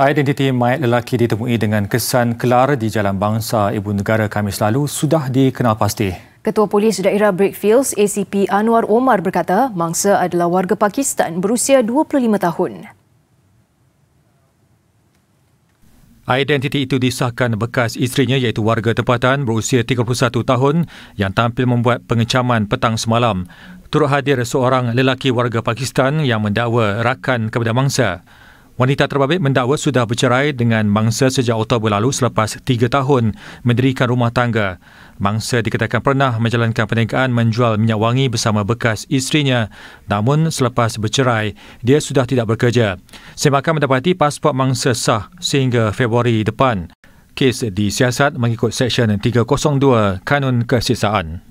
Identiti mayat lelaki ditemui dengan kesan kelar di Jalan Bangsa Ibu Negara Kamis lalu sudah dikenal pasti. Ketua Polis Daerah Brickfields, ACP Anwar Omar berkata, mangsa adalah warga Pakistan berusia 25 tahun. Identiti itu disahkan bekas isterinya iaitu warga tempatan berusia 31 tahun yang tampil membuat pengecaman petang semalam. Turut hadir seorang lelaki warga Pakistan yang mendakwa rakan kepada mangsa. Wanita terbabit mendakwa sudah bercerai dengan mangsa sejak Oktober lalu selepas tiga tahun mendirikan rumah tangga. Mangsa dikatakan pernah menjalankan perniagaan menjual minyak wangi bersama bekas istrinya. Namun selepas bercerai, dia sudah tidak bekerja. Semakan mendapati pasport mangsa sah sehingga Februari depan. Kes disiasat mengikut Seksyen 302 Kanun Kesisaan.